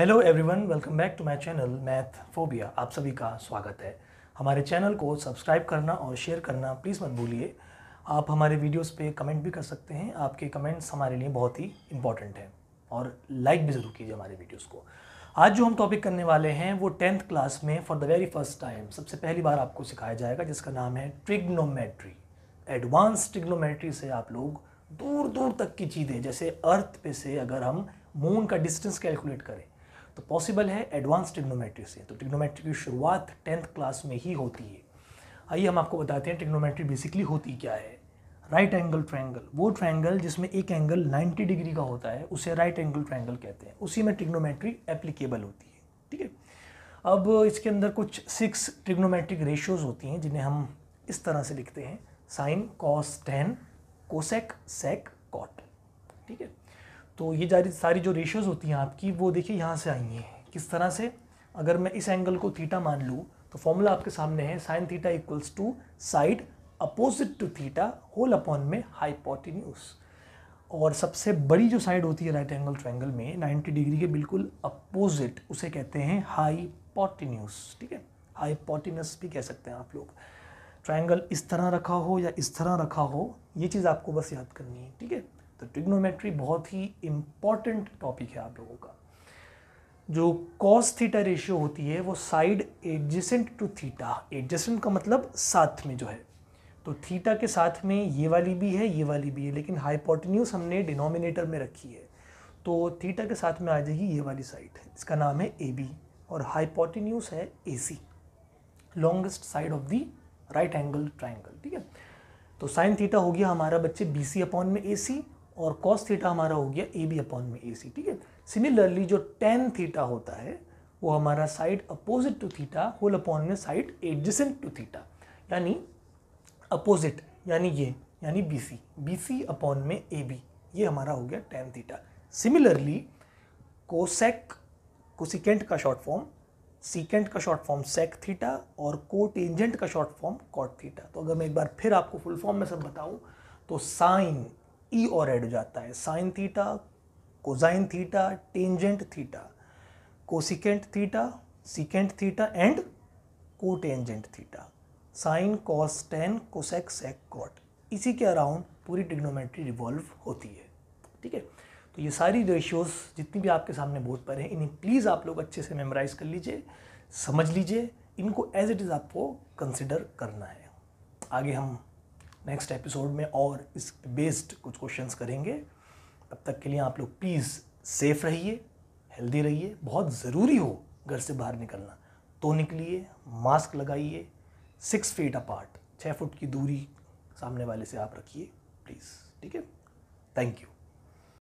hello everyone welcome back to my channel math phobia आप सभी का स्वागत है हमारे चैनल को सब्सक्राइब करना और शेयर करना प्लीज़ मत भूलिए आप हमारे वीडियोस पे कमेंट भी कर सकते हैं आपके कमेंट्स हमारे लिए बहुत ही इंपॉर्टेंट हैं और लाइक भी ज़रूर कीजिए हमारे वीडियोस को आज जो हम टॉपिक करने वाले हैं वो टेंथ क्लास में for the very first time सबसे पहली बार आपको सिखाया जाएगा जिसका नाम है ट्रिग्नोमेट्री एडवांस ट्रिग्नोमेट्री से आप लोग दूर दूर तक की चीज़ें जैसे अर्थ पे से अगर हम मून का डिस्टेंस कैलकुलेट करें तो पॉसिबल है एडवांस ट्रिग्नोमेट्री से तो टिग्नोमेट्री की शुरुआत टेंथ क्लास में ही होती है आइए हम आपको बताते हैं ट्रिग्नोमेट्री बेसिकली होती क्या है राइट एंगल ट्रायंगल वो ट्रायंगल जिसमें एक एंगल 90 डिग्री का होता है उसे राइट एंगल ट्रायंगल कहते हैं उसी में ट्रिग्नोमेट्री एप्लीकेबल होती है ठीक है अब इसके अंदर कुछ सिक्स ट्रिग्नोमेट्रिक रेशियोज़ होती हैं जिन्हें हम इस तरह से लिखते हैं sine cos tan cosec sec cot ठीक है तो ये सारी जो रेशियोज़ होती हैं आपकी वो देखिए यहाँ से आई हैं किस तरह से अगर मैं इस एंगल को थीटा मान लूँ तो फॉर्मूला आपके सामने है sine theta equals to side opposite to theta whole upon में हाइपोटिन्यूस और सबसे बड़ी जो साइड होती है राइट एंगल ट्रायंगल में 90 डिग्री के बिल्कुल अपोजिट उसे कहते हैं हाइपोटिन्यूस ठीक है हाइपोटिनस भी कह सकते हैं आप लोग ट्रायंगल इस तरह रखा हो या इस तरह रखा हो ये चीज़ आपको बस याद करनी है ठीक है तो ट्रिग्नोमेट्री बहुत ही इम्पॉर्टेंट टॉपिक है आप लोगों का जो कॉस थीटा रेशियो होती है वो side adjacent to theta adjacent का मतलब साथ में जो है तो थीटा के साथ में ये वाली भी है ये वाली भी है लेकिन हाइपोटन्यूस हमने डिनोमिनेटर में रखी है तो थीटा के साथ में आ जाएगी ये वाली साइड इसका नाम है ए बी और हाइपोटेन्यूस है A C longest side of the right angle triangle ठीक है तो साइन थीटा हो गया हमारा बच्चे बी सी अपॉन में ए सी और कॉस थीटा हमारा हो गया ए बी अपॉन में ए सी ठीक है सिमिलरली जो टेन थीटा होता है वो हमारा side opposite to theta whole upon में साइड एडजेसेंट टू थीटा यानी अपोजिट यानी ये यानी B C B C upon में ए बी ये हमारा हो गया tan theta similarly cosec cosecant का शॉर्ट फॉर्म सीकेंट का शॉर्ट फॉर्म सेक थीटा और कोटेंजेंट का शॉर्ट फॉर्म कॉट थीटा तो अगर मैं एक बार फिर आपको फुल फॉर्म में सब बताऊं तो साइन ई e और ऐड हो जाता है sine theta cosine theta tangent theta cosecant theta secant theta and cotangent theta sine cos tan cosec sec cot इसी के अराउंड पूरी टिग्नोमेट्री रिवॉल्व होती है ठीक है तो ये सारी रेशियोज़ जितनी भी आपके सामने बोर्ड पर हैं इन्हें प्लीज़ आप लोग अच्छे से मेमोराइज़ कर लीजिए समझ लीजिए इनको एज इट इज़ आपको कंसिडर करना है आगे हम नेक्स्ट एपिसोड में और इस बेस्ड कुछ क्वेश्चंस करेंगे तब तक के लिए आप लोग प्लीज़ सेफ़ रहिए हेल्दी रहिए बहुत ज़रूरी हो घर से बाहर निकलना तो निकलिए मास्क लगाइए सिक्स फीट अपार्ट छः फुट की दूरी सामने वाले से आप रखिए प्लीज़ ठीक है थैंक यू